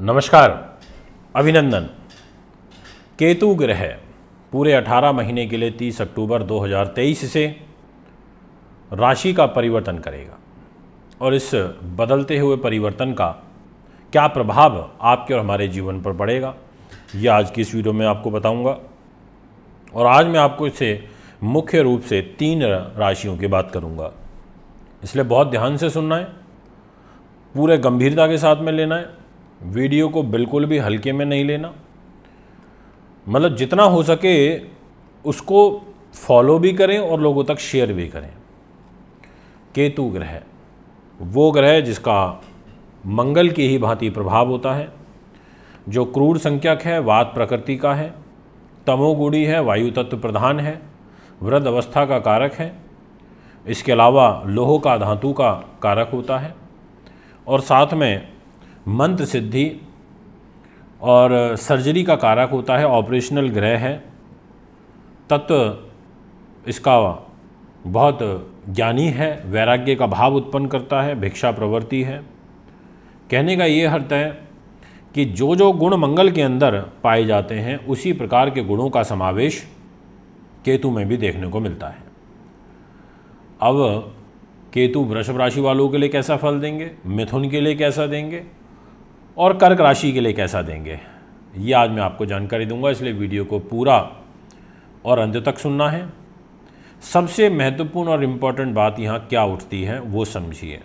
नमस्कार अभिनंदन केतु ग्रह पूरे 18 महीने के लिए 30 अक्टूबर 2023 से राशि का परिवर्तन करेगा और इस बदलते हुए परिवर्तन का क्या प्रभाव आपके और हमारे जीवन पर पड़ेगा यह आज की इस वीडियो में आपको बताऊंगा और आज मैं आपको इसे मुख्य रूप से तीन राशियों की बात करूंगा इसलिए बहुत ध्यान से सुनना है पूरे गंभीरता के साथ में लेना है वीडियो को बिल्कुल भी हल्के में नहीं लेना मतलब जितना हो सके उसको फॉलो भी करें और लोगों तक शेयर भी करें केतु ग्रह वो ग्रह जिसका मंगल की ही भांति प्रभाव होता है जो क्रूर संख्यक है वात प्रकृति का है तमोगुड़ी है वायु तत्व प्रधान है वृद्ध अवस्था का कारक है इसके अलावा लोहो का धातु का कारक होता है और साथ में मंत्र सिद्धि और सर्जरी का कारक होता है ऑपरेशनल ग्रह है तत्व इसका बहुत ज्ञानी है वैराग्य का भाव उत्पन्न करता है भिक्षा प्रवृत्ति है कहने का ये अर्थ है कि जो जो गुण मंगल के अंदर पाए जाते हैं उसी प्रकार के गुणों का समावेश केतु में भी देखने को मिलता है अब केतु वृषभ राशि वालों के लिए कैसा फल देंगे मिथुन के लिए कैसा देंगे और कर्क राशि के लिए कैसा देंगे ये आज मैं आपको जानकारी दूंगा इसलिए वीडियो को पूरा और अंत तक सुनना है सबसे महत्वपूर्ण और इम्पॉर्टेंट बात यहाँ क्या उठती है वो समझिए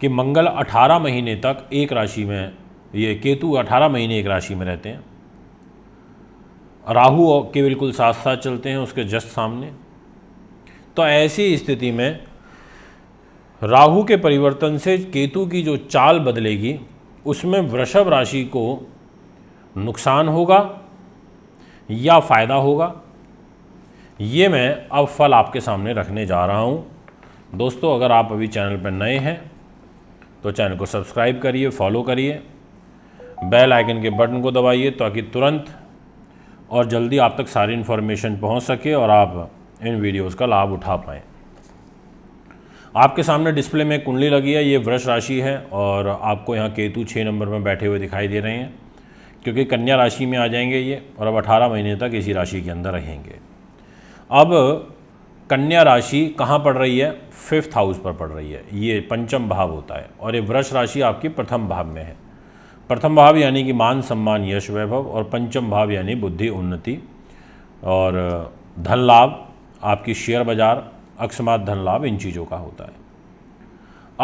कि मंगल 18 महीने तक एक राशि में ये केतु 18 महीने एक राशि में रहते हैं राहु के बिल्कुल साथ साथ चलते हैं उसके जस्ट सामने तो ऐसी स्थिति में राहु के परिवर्तन से केतु की जो चाल बदलेगी उसमें वृषभ राशि को नुकसान होगा या फ़ायदा होगा ये मैं अब फल आपके सामने रखने जा रहा हूँ दोस्तों अगर आप अभी चैनल पर नए हैं तो चैनल को सब्सक्राइब करिए फॉलो करिए बेल आइकन के बटन को दबाइए ताकि तुरंत और जल्दी आप तक सारी इन्फॉर्मेशन पहुंच सके और आप इन वीडियोस का लाभ उठा पाएँ आपके सामने डिस्प्ले में कुंडली लगी है ये वृष राशि है और आपको यहाँ केतु छः नंबर में बैठे हुए दिखाई दे रहे हैं क्योंकि कन्या राशि में आ जाएंगे ये और अब अठारह महीने तक इसी राशि के अंदर रहेंगे अब कन्या राशि कहाँ पड़ रही है फिफ्थ हाउस पर पड़ रही है ये पंचम भाव होता है और ये वृष राशि आपकी प्रथम भाव में है प्रथम भाव यानी कि मान सम्मान यश वैभव और पंचम भाव यानी बुद्धि उन्नति और धन लाभ आपकी शेयर बाजार अकस्मात धन लाभ इन चीज़ों का होता है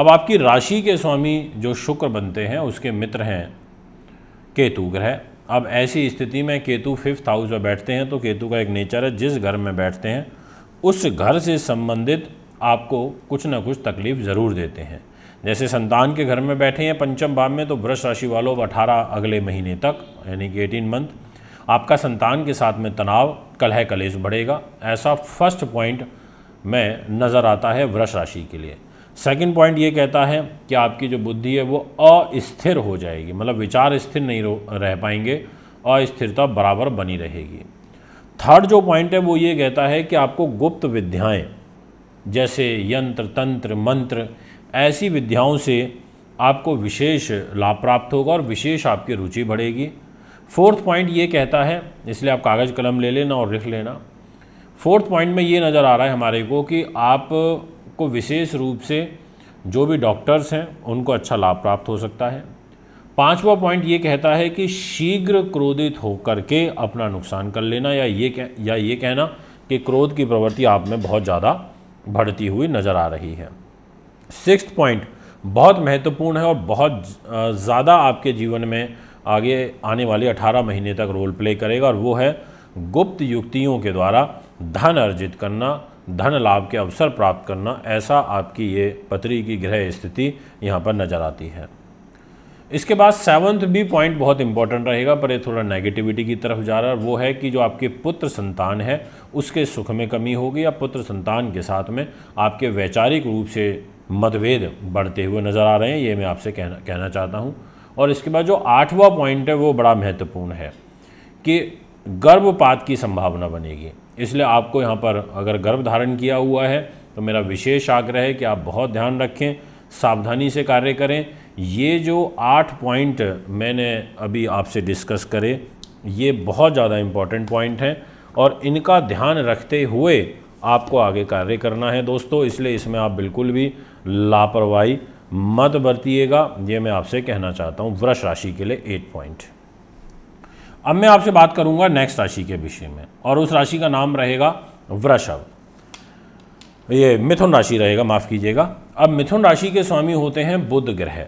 अब आपकी राशि के स्वामी जो शुक्र बनते हैं उसके मित्र हैं केतु ग्रह अब ऐसी स्थिति में केतु फिफ्थ हाउस में बैठते हैं तो केतु का एक नेचर है जिस घर में बैठते हैं उस घर से संबंधित आपको कुछ ना कुछ तकलीफ ज़रूर देते हैं जैसे संतान के घर में बैठे हैं पंचम भाव में तो वृक्ष राशि वालों अठारह अगले महीने तक यानी कि एटीन मंथ आपका संतान के साथ में तनाव कलह कलेश बढ़ेगा ऐसा फर्स्ट पॉइंट में नज़र आता है वृष राशि के लिए सेकंड पॉइंट ये कहता है कि आपकी जो बुद्धि है वो अस्थिर हो जाएगी मतलब विचार स्थिर नहीं रह पाएंगे अस्थिरता बराबर बनी रहेगी थर्ड जो पॉइंट है वो ये कहता है कि आपको गुप्त विद्याएं जैसे यंत्र तंत्र मंत्र ऐसी विद्याओं से आपको विशेष लाभ प्राप्त होगा और विशेष आपकी रुचि बढ़ेगी फोर्थ पॉइंट ये कहता है इसलिए आप कागज़ कलम ले लेना और लिख लेना फोर्थ पॉइंट में ये नज़र आ रहा है हमारे को कि आप को विशेष रूप से जो भी डॉक्टर्स हैं उनको अच्छा लाभ प्राप्त हो सकता है पांचवा पॉइंट ये कहता है कि शीघ्र क्रोधित होकर के अपना नुकसान कर लेना या ये कह, या ये कहना कि क्रोध की प्रवृत्ति आप में बहुत ज़्यादा बढ़ती हुई नज़र आ रही है सिक्स पॉइंट बहुत महत्वपूर्ण है और बहुत ज़्यादा आपके जीवन में आगे आने वाले 18 महीने तक रोल प्ले करेगा और वो है गुप्त युक्तियों के द्वारा धन अर्जित करना धन लाभ के अवसर प्राप्त करना ऐसा आपकी ये पत्री की गृह स्थिति यहाँ पर नज़र आती है इसके बाद सेवन्थ भी पॉइंट बहुत इंपॉर्टेंट रहेगा पर ये थोड़ा नेगेटिविटी की तरफ जा रहा है वो है कि जो आपके पुत्र संतान है उसके सुख में कमी होगी या पुत्र संतान के साथ में आपके वैचारिक रूप से मतभेद बढ़ते हुए नज़र आ रहे हैं ये मैं आपसे कहना कहना चाहता हूँ और इसके बाद जो आठवां पॉइंट है वो बड़ा महत्वपूर्ण है कि गर्भपात की संभावना बनेगी इसलिए आपको यहाँ पर अगर गर्भ धारण किया हुआ है तो मेरा विशेष आग्रह है कि आप बहुत ध्यान रखें सावधानी से कार्य करें ये जो आठ पॉइंट मैंने अभी आपसे डिस्कस करे ये बहुत ज़्यादा इम्पॉर्टेंट पॉइंट हैं और इनका ध्यान रखते हुए आपको आगे कार्य करना है दोस्तों इसलिए इसमें आप बिल्कुल भी लापरवाही मत बरतीएगा ये मैं आपसे कहना चाहता हूँ वृष राशि के लिए एट पॉइंट अब मैं आपसे बात करूंगा नेक्स्ट राशि के विषय में और उस राशि का नाम रहेगा वृषभ ये मिथुन राशि रहेगा माफ़ कीजिएगा अब मिथुन राशि के स्वामी होते हैं बुध ग्रह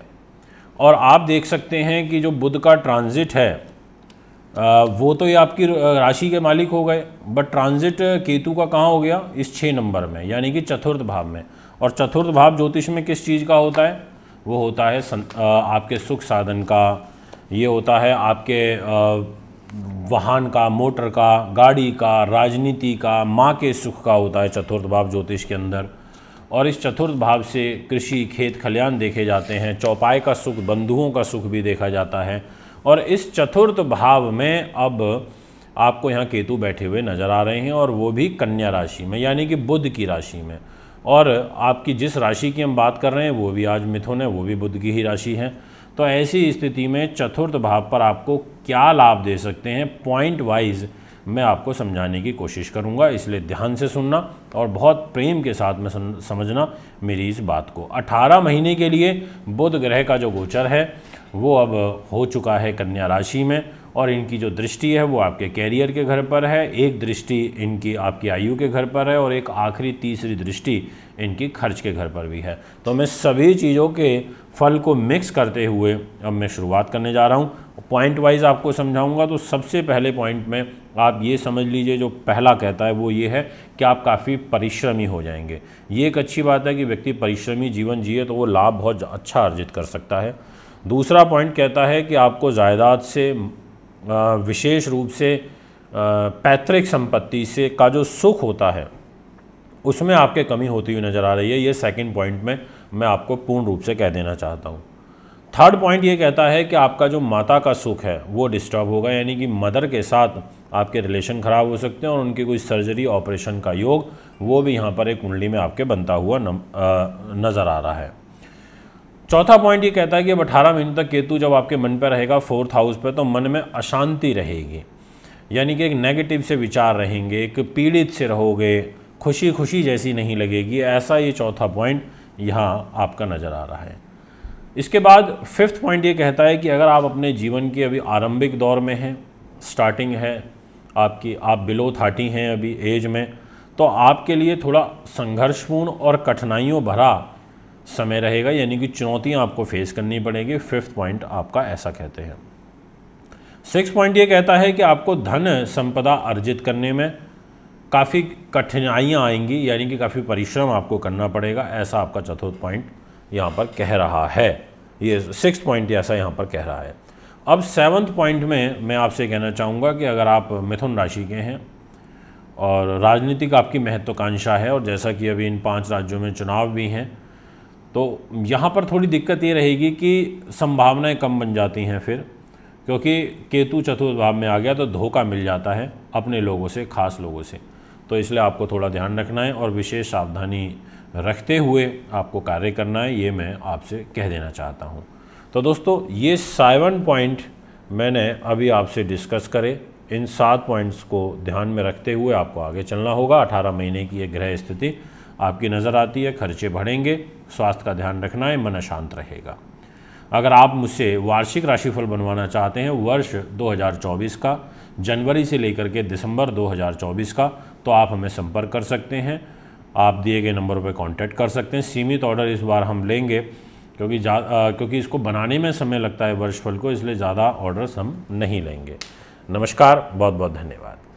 और आप देख सकते हैं कि जो बुध का ट्रांजिट है वो तो ये आपकी राशि के मालिक हो गए बट ट्रांजिट केतु का कहाँ हो गया इस छः नंबर में यानी कि चतुर्थ भाव में और चतुर्थ भाव ज्योतिष में किस चीज़ का होता है वो होता है आपके सुख साधन का ये होता है आपके वाहन का मोटर का गाड़ी का राजनीति का माँ के सुख का होता है चतुर्थ भाव ज्योतिष के अंदर और इस चतुर्थ भाव से कृषि खेत खलिहान देखे जाते हैं चौपाई का सुख बंधुओं का सुख भी देखा जाता है और इस चतुर्थ भाव में अब आपको यहाँ केतु बैठे हुए नज़र आ रहे हैं और वो भी कन्या राशि में यानी कि बुद्ध की राशि में और आपकी जिस राशि की हम बात कर रहे हैं वो भी आज मिथुन है वो भी बुद्ध की ही राशि है तो ऐसी स्थिति में चतुर्थ भाव पर आपको क्या लाभ दे सकते हैं पॉइंट वाइज मैं आपको समझाने की कोशिश करूंगा इसलिए ध्यान से सुनना और बहुत प्रेम के साथ में समझना मेरी इस बात को 18 महीने के लिए बुध ग्रह का जो गोचर है वो अब हो चुका है कन्या राशि में और इनकी जो दृष्टि है वो आपके कैरियर के घर पर है एक दृष्टि इनकी आपकी आयु के घर पर है और एक आखिरी तीसरी दृष्टि इनकी खर्च के घर पर भी है तो मैं सभी चीज़ों के फल को मिक्स करते हुए अब मैं शुरुआत करने जा रहा हूँ पॉइंट वाइज आपको समझाऊंगा तो सबसे पहले पॉइंट में आप ये समझ लीजिए जो पहला कहता है वो ये है कि आप काफ़ी परिश्रमी हो जाएंगे ये एक अच्छी बात है कि व्यक्ति परिश्रमी जीवन जिए तो वो लाभ बहुत अच्छा अर्जित कर सकता है दूसरा पॉइंट कहता है कि आपको जायदाद से विशेष रूप से पैतृक संपत्ति से का जो सुख होता है उसमें आपके कमी होती हुई नज़र आ रही है ये सेकंड पॉइंट में मैं आपको पूर्ण रूप से कह देना चाहता हूँ थर्ड पॉइंट ये कहता है कि आपका जो माता का सुख है वो डिस्टर्ब होगा यानी कि मदर के साथ आपके रिलेशन ख़राब हो सकते हैं और उनकी कोई सर्जरी ऑपरेशन का योग वो भी यहाँ पर एक कुंडली में आपके बनता हुआ नज़र आ रहा है चौथा पॉइंट ये कहता है कि अब अठारह महीने तक केतु जब आपके मन पर रहेगा फोर्थ हाउस पर तो मन में अशांति रहेगी यानी कि एक नेगेटिव से विचार रहेंगे एक पीड़ित से रहोगे खुशी खुशी जैसी नहीं लगेगी ऐसा ये चौथा पॉइंट यहाँ आपका नज़र आ रहा है इसके बाद फिफ्थ पॉइंट ये कहता है कि अगर आप अपने जीवन के अभी आरंभिक दौर में हैं स्टार्टिंग है आपकी आप बिलो थर्टी हैं अभी एज में तो आपके लिए थोड़ा संघर्षपूर्ण और कठिनाइयों भरा समय रहेगा यानी कि चुनौतियाँ आपको फेस करनी पड़ेगी फिफ्थ पॉइंट आपका ऐसा कहते हैं सिक्स पॉइंट ये कहता है कि आपको धन संपदा अर्जित करने में काफ़ी कठिनाइयाँ आएंगी यानी कि काफ़ी परिश्रम आपको करना पड़ेगा ऐसा आपका चतुर्थ पॉइंट यहाँ पर कह रहा है ये सिक्स पॉइंट ऐसा यहाँ पर कह रहा है अब सेवन्थ पॉइंट में मैं आपसे कहना चाहूँगा कि अगर आप मिथुन राशि के हैं और राजनीतिक आपकी महत्वाकांक्षा है और जैसा कि अभी इन पांच राज्यों में चुनाव भी हैं तो यहाँ पर थोड़ी दिक्कत ये रहेगी कि संभावनाएं कम बन जाती हैं फिर क्योंकि केतु चतुर्थ भाव में आ गया तो धोखा मिल जाता है अपने लोगों से खास लोगों से तो इसलिए आपको थोड़ा ध्यान रखना है और विशेष सावधानी रखते हुए आपको कार्य करना है ये मैं आपसे कह देना चाहता हूँ तो दोस्तों ये सेवन पॉइंट मैंने अभी आपसे डिस्कस करे इन सात पॉइंट्स को ध्यान में रखते हुए आपको आगे चलना होगा अठारह महीने की ये ग्रह स्थिति आपकी नज़र आती है खर्चे बढ़ेंगे स्वास्थ्य का ध्यान रखना है मन शांत रहेगा अगर आप मुझसे वार्षिक राशिफल बनवाना चाहते हैं वर्ष 2024 का जनवरी से लेकर के दिसंबर 2024 का तो आप हमें संपर्क कर सकते हैं आप दिए गए नंबर पर कांटेक्ट कर सकते हैं सीमित ऑर्डर इस बार हम लेंगे क्योंकि आ, क्योंकि इसको बनाने में समय लगता है वर्षफल को इसलिए ज़्यादा ऑर्डर्स हम नहीं लेंगे नमस्कार बहुत बहुत धन्यवाद